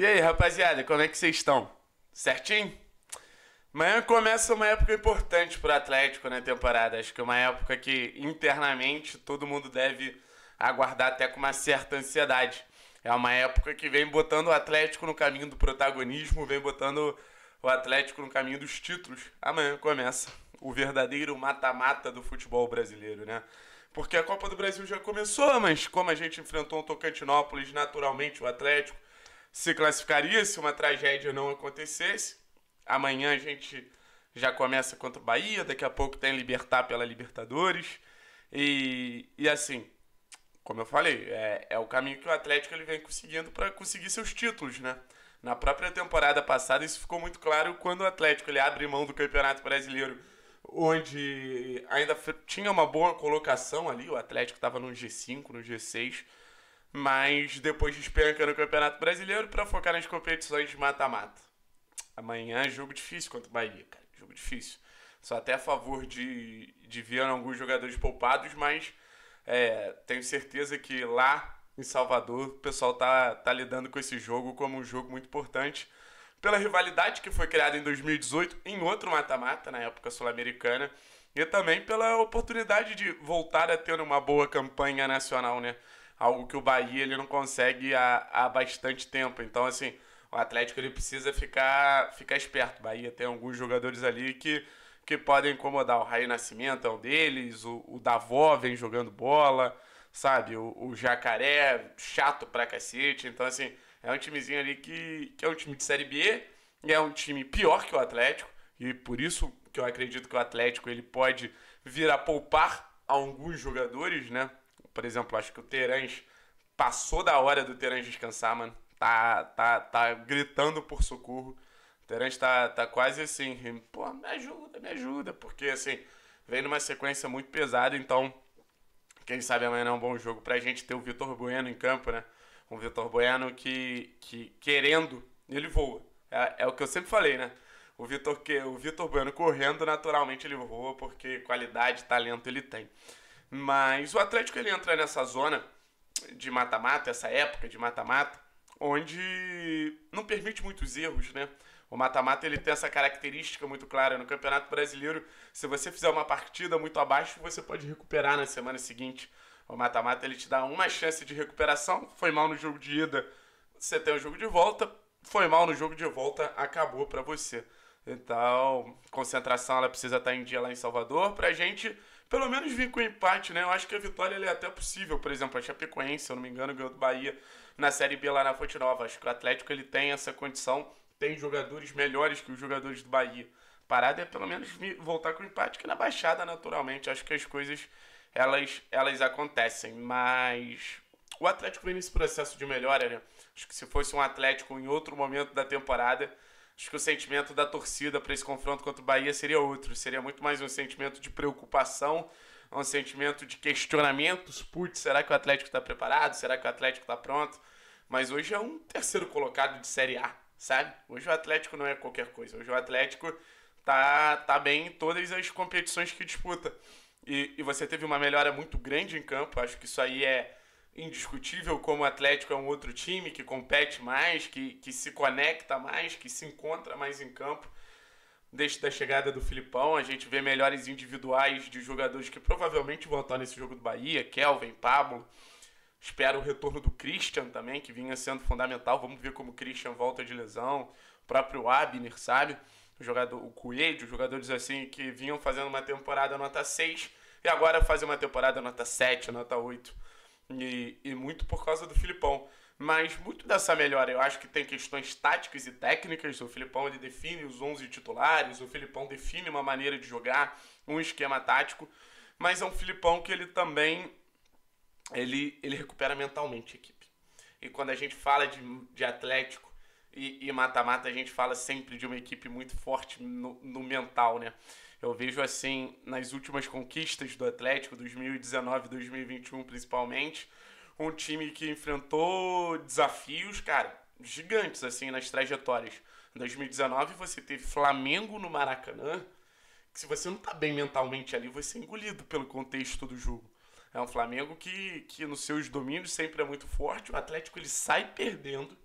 E aí, rapaziada, como é que vocês estão? Certinho? Amanhã começa uma época importante para o Atlético na né, temporada. Acho que é uma época que internamente todo mundo deve aguardar até com uma certa ansiedade. É uma época que vem botando o Atlético no caminho do protagonismo, vem botando o Atlético no caminho dos títulos. Amanhã começa o verdadeiro mata-mata do futebol brasileiro, né? Porque a Copa do Brasil já começou, mas como a gente enfrentou o Tocantinópolis, naturalmente o Atlético se classificaria se uma tragédia não acontecesse. Amanhã a gente já começa contra o Bahia, daqui a pouco tem Libertar pela Libertadores. E, e assim, como eu falei, é, é o caminho que o Atlético ele vem conseguindo para conseguir seus títulos, né? Na própria temporada passada, isso ficou muito claro quando o Atlético ele abre mão do Campeonato Brasileiro, onde ainda tinha uma boa colocação ali, o Atlético estava no G5, no G6, mas depois despenca no Campeonato Brasileiro para focar nas competições de mata-mata. Amanhã jogo difícil contra o Bahia, cara. Jogo difícil. Sou até a favor de, de ver alguns jogadores poupados, mas é, tenho certeza que lá em Salvador o pessoal tá, tá lidando com esse jogo como um jogo muito importante. Pela rivalidade que foi criada em 2018 em outro mata-mata, na época sul-americana, e também pela oportunidade de voltar a ter uma boa campanha nacional, né? algo que o Bahia ele não consegue há, há bastante tempo. Então, assim, o Atlético ele precisa ficar, ficar esperto. O Bahia tem alguns jogadores ali que, que podem incomodar. O Raí Nascimento é um deles, o, o Davó vem jogando bola, sabe? O, o Jacaré, chato pra cacete. Então, assim, é um timezinho ali que, que é um time de Série B, é um time pior que o Atlético, e por isso que eu acredito que o Atlético ele pode vir a poupar alguns jogadores, né? Por exemplo, acho que o Terãs passou da hora do Terãs descansar, mano. Tá, tá, tá gritando por socorro. O Terãs tá, tá quase assim, pô, me ajuda, me ajuda. Porque, assim, vem numa sequência muito pesada, então... Quem sabe amanhã não é um bom jogo pra gente ter o Vitor Bueno em campo, né? Um Vitor Bueno que, que querendo, ele voa. É, é o que eu sempre falei, né? O Vitor, o Vitor Bueno correndo, naturalmente ele voa, porque qualidade, talento ele tem. Mas o Atlético ele entra nessa zona de mata-mata, essa época de mata-mata, onde não permite muitos erros, né? O mata-mata ele tem essa característica muito clara no Campeonato Brasileiro. Se você fizer uma partida muito abaixo, você pode recuperar na semana seguinte. O mata-mata ele te dá uma chance de recuperação. Foi mal no jogo de ida, você tem o jogo de volta. Foi mal no jogo de volta, acabou para você. Então, concentração ela precisa estar em dia lá em Salvador para a gente pelo menos vir com empate, né? Eu acho que a vitória é até possível. Por exemplo, a Chapecoense, se eu não me engano, ganhou do Bahia na Série B lá na Fonte Nova. Acho que o Atlético ele tem essa condição, tem jogadores melhores que os jogadores do Bahia. Parada é pelo menos voltar com empate, que na baixada, naturalmente, acho que as coisas elas, elas acontecem. Mas o Atlético vem nesse processo de melhora, né? Acho que se fosse um Atlético em outro momento da temporada acho que o sentimento da torcida para esse confronto contra o Bahia seria outro. Seria muito mais um sentimento de preocupação, um sentimento de questionamentos. Putz, será que o Atlético está preparado? Será que o Atlético está pronto? Mas hoje é um terceiro colocado de Série A, sabe? Hoje o Atlético não é qualquer coisa. Hoje o Atlético tá, tá bem em todas as competições que disputa. E, e você teve uma melhora muito grande em campo. Acho que isso aí é indiscutível como o Atlético é um outro time que compete mais, que, que se conecta mais, que se encontra mais em campo. Desde a chegada do Filipão, a gente vê melhores individuais de jogadores que provavelmente vão estar nesse jogo do Bahia, Kelvin, Pablo. Espero o retorno do Christian também, que vinha sendo fundamental. Vamos ver como o Christian volta de lesão. O próprio Abner, sabe? O jogador, o Coelho, jogadores assim que vinham fazendo uma temporada nota 6 e agora fazem uma temporada nota 7, nota 8 e, e muito por causa do Filipão. Mas muito dessa melhora, eu acho que tem questões táticas e técnicas. O Filipão ele define os 11 titulares, o Filipão define uma maneira de jogar, um esquema tático. Mas é um Filipão que ele também ele, ele recupera mentalmente a equipe. E quando a gente fala de, de Atlético e mata-mata, a gente fala sempre de uma equipe muito forte no, no mental, né? Eu vejo assim nas últimas conquistas do Atlético, 2019, 2021 principalmente, um time que enfrentou desafios, cara, gigantes assim nas trajetórias. Em 2019 você teve Flamengo no Maracanã, que se você não tá bem mentalmente ali, você é engolido pelo contexto do jogo. É um Flamengo que, que nos seus domínios sempre é muito forte. O Atlético ele sai perdendo.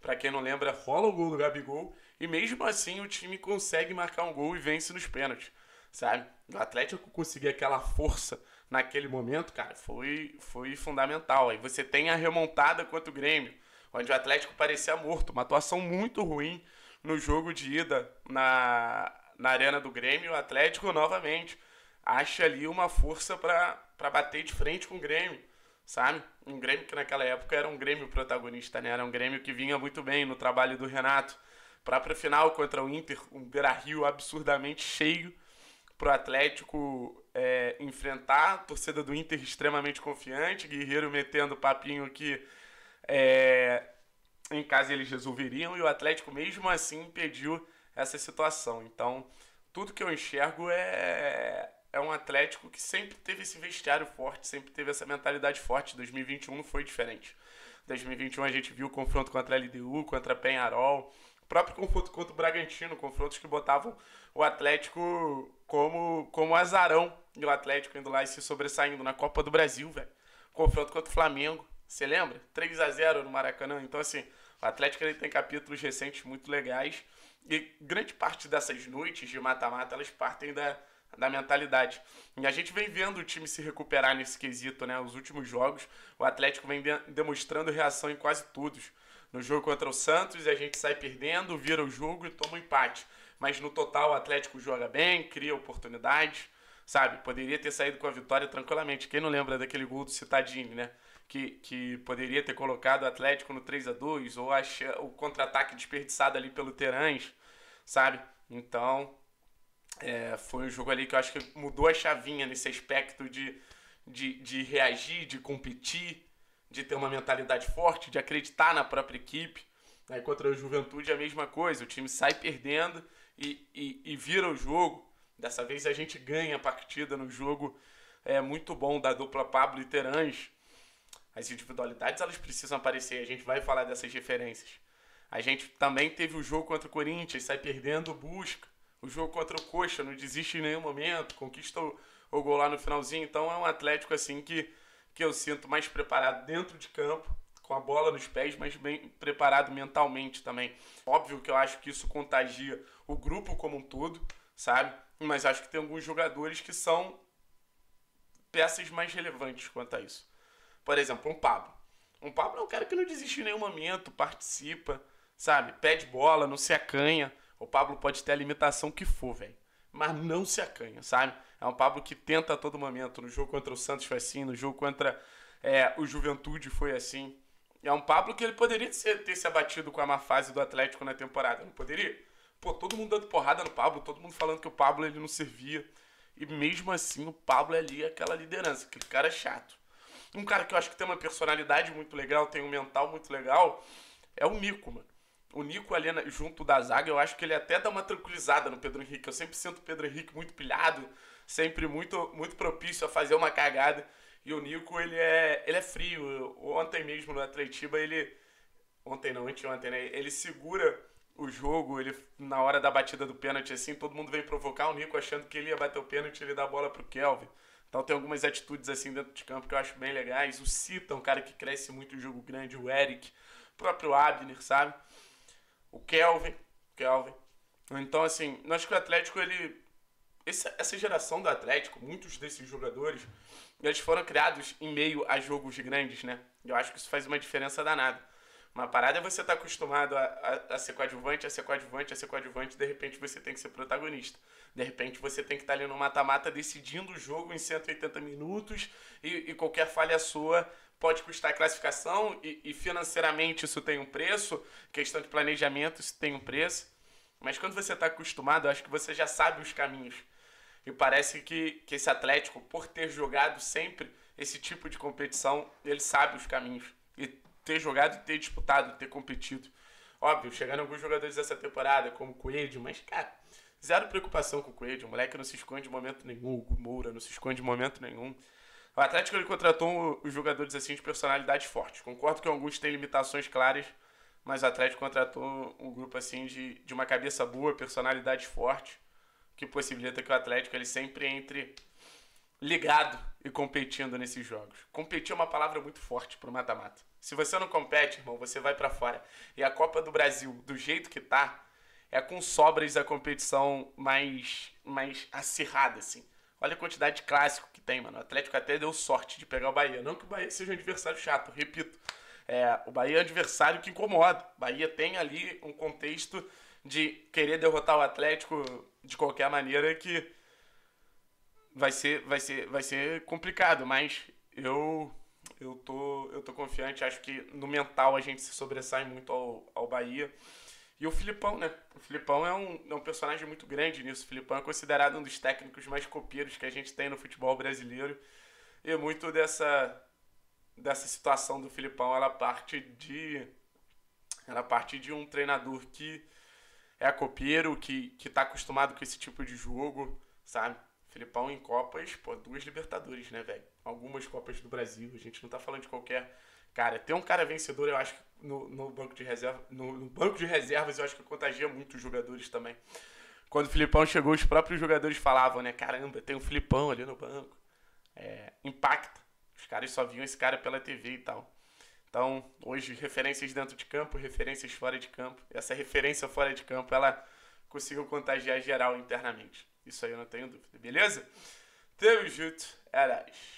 Para quem não lembra, rola o gol do Gabigol e mesmo assim o time consegue marcar um gol e vence nos pênaltis, sabe? O Atlético conseguir aquela força naquele momento, cara, foi, foi fundamental. Aí você tem a remontada contra o Grêmio, onde o Atlético parecia morto. Uma atuação muito ruim no jogo de ida na, na Arena do Grêmio. O Atlético, novamente, acha ali uma força para bater de frente com o Grêmio, sabe? Um Grêmio que naquela época era um Grêmio protagonista, né? Era um Grêmio que vinha muito bem no trabalho do Renato para final contra o Inter, um Beira-Rio absurdamente cheio para o Atlético é, enfrentar. Torcida do Inter extremamente confiante, Guerreiro metendo papinho que é, em casa eles resolveriam e o Atlético mesmo assim impediu essa situação. Então, tudo que eu enxergo é, é um Atlético que sempre teve esse vestiário forte, sempre teve essa mentalidade forte. 2021 foi diferente. 2021 a gente viu o confronto contra a LDU, contra a Penharol próprio confronto contra o Bragantino, confrontos que botavam o Atlético como, como azarão. E o Atlético indo lá e se sobressaindo na Copa do Brasil, velho. Confronto contra o Flamengo. Você lembra? 3 a 0 no Maracanã. Então, assim, o Atlético ele tem capítulos recentes muito legais. E grande parte dessas noites de mata-mata, elas partem da, da mentalidade. E a gente vem vendo o time se recuperar nesse quesito, né? Os últimos jogos, o Atlético vem de demonstrando reação em quase todos no jogo contra o Santos e a gente sai perdendo, vira o jogo e toma um empate. Mas no total o Atlético joga bem, cria oportunidades, sabe? Poderia ter saído com a vitória tranquilamente. Quem não lembra daquele gol do Citadini, né? Que, que poderia ter colocado o Atlético no 3 a 2 ou acha, o contra-ataque desperdiçado ali pelo Terãs, sabe? Então, é, foi um jogo ali que eu acho que mudou a chavinha nesse aspecto de, de, de reagir, de competir, de ter uma mentalidade forte, de acreditar na própria equipe. Né? Contra a juventude é a mesma coisa, o time sai perdendo e, e, e vira o jogo. Dessa vez a gente ganha a partida no jogo é muito bom da dupla Pablo e Terange. As individualidades elas precisam aparecer, a gente vai falar dessas referências. A gente também teve o jogo contra o Corinthians, sai perdendo, busca. O jogo contra o Coxa, não desiste em nenhum momento, conquista o, o gol lá no finalzinho. Então é um Atlético assim que que eu sinto mais preparado dentro de campo, com a bola nos pés, mas bem preparado mentalmente também. Óbvio que eu acho que isso contagia o grupo como um todo, sabe? Mas acho que tem alguns jogadores que são peças mais relevantes quanto a isso. Por exemplo, um Pablo. Um Pablo é um cara que não desiste em nenhum momento, participa, sabe? Pede bola, não se acanha. O Pablo pode ter a limitação que for, velho mas não se acanha, sabe? É um Pablo que tenta a todo momento. No jogo contra o Santos foi assim, no jogo contra é, o Juventude foi assim. É um Pablo que ele poderia ter se abatido com a má fase do Atlético na temporada, não poderia? Pô, todo mundo dando porrada no Pablo, todo mundo falando que o Pablo ele não servia. E mesmo assim, o Pablo é ali aquela liderança, aquele cara chato. Um cara que eu acho que tem uma personalidade muito legal, tem um mental muito legal, é o Mico, mano o Nico ali junto da zaga, eu acho que ele até dá uma tranquilizada no Pedro Henrique. Eu sempre sinto o Pedro Henrique muito pilhado, sempre muito, muito propício a fazer uma cagada. E o Nico, ele é, ele é frio. Ontem mesmo no Atletiba, ele. Ontem não, ontem né? Ele segura o jogo, ele na hora da batida do pênalti, assim, todo mundo vem provocar o Nico achando que ele ia bater o pênalti ele dá a bola pro Kelvin. Então tem algumas atitudes assim dentro de campo que eu acho bem legais. O Cita, um cara que cresce muito o jogo grande, o Eric, o próprio Abner, sabe? o Kelvin, Kelvin. Então, assim, eu acho que o Atlético, ele. Essa, essa geração do Atlético, muitos desses jogadores, eles foram criados em meio a jogos grandes, né? Eu acho que isso faz uma diferença danada. Uma parada é você estar tá acostumado a, a, a, ser coadjuvante, a ser coadjuvante, a ser coadjuvante, de repente você tem que ser protagonista. De repente você tem que estar tá ali no mata-mata decidindo o jogo em 180 minutos e, e qualquer falha sua pode custar classificação e, e, financeiramente isso tem um preço, questão de planejamento isso tem um preço. Mas quando você está acostumado, acho que você já sabe os caminhos. E parece que, que esse Atlético, por ter jogado sempre esse tipo de competição, ele sabe os caminhos. E ter jogado, ter disputado, ter competido. Óbvio, chegaram alguns jogadores dessa temporada, como o Coelho, mas, cara, zero preocupação com o Coelho. O moleque não se esconde de momento nenhum, o Moura não se esconde de momento nenhum. O Atlético ele contratou os jogadores assim de personalidade forte. Concordo que alguns têm limitações claras, mas o Atlético contratou um grupo assim de, de uma cabeça boa, personalidade forte, que possibilita que o Atlético ele sempre entre ligado e competindo nesses jogos. Competir é uma palavra muito forte pro mata-mata. Se você não compete, irmão, você vai para fora. E a Copa do Brasil, do jeito que tá, é com sobras a competição mais mais acirrada assim. Olha a quantidade de clássico que tem, mano. O Atlético até deu sorte de pegar o Bahia. Não que o Bahia seja um adversário chato, repito. É, o Bahia é um adversário que incomoda. O Bahia tem ali um contexto de querer derrotar o Atlético de qualquer maneira que vai ser, vai ser, vai ser complicado, mas eu eu tô, eu tô confiante, acho que no mental a gente se sobressai muito ao, ao Bahia. E o Filipão, né? O Filipão é um, é um personagem muito grande nisso. O Filipão é considerado um dos técnicos mais copeiros que a gente tem no futebol brasileiro. E muito dessa, dessa situação do Filipão, ela parte de ela parte de um treinador que é copeiro, que, que tá acostumado com esse tipo de jogo, sabe? Filipão em Copas, pô, duas Libertadores, né, velho? Algumas Copas do Brasil, a gente não tá falando de qualquer cara. Ter um cara vencedor, eu acho que no, no banco de reserva. No, no, banco de reservas, eu acho que contagia muito os jogadores também. Quando o Filipão chegou, os próprios jogadores falavam, né? Caramba, tem um Filipão ali no banco. É, impacta. Os caras só viam esse cara pela TV e tal. Então, hoje, referências dentro de campo, referências fora de campo. Essa referência fora de campo, ela conseguiu contagiar geral internamente. Isso aí eu não tenho dúvida, beleza? Tamo junto, eras.